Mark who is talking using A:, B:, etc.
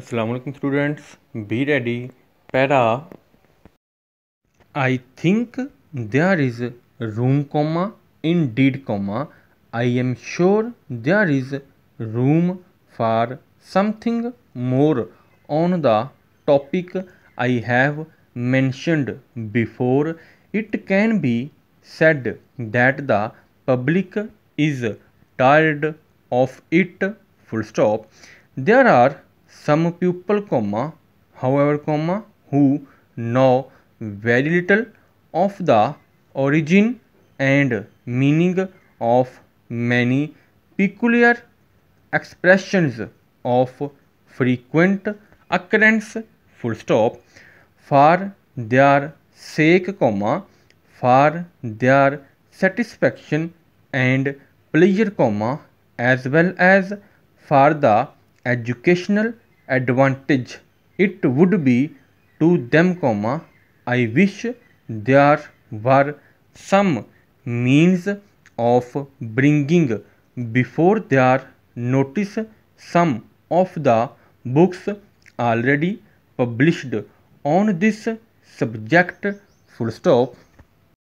A: Assalamualaikum students be ready para I think there is room comma indeed comma I am sure there is room for something more on the topic I have mentioned before it can be said that the public is tired of it full stop there are some people comma however comma who know very little of the origin and meaning of many peculiar expressions of frequent occurrence full stop for their sake comma for their satisfaction and pleasure comma as well as for the educational advantage it would be to them, comma, I wish there were some means of bringing before their notice some of the books already published on this subject full stop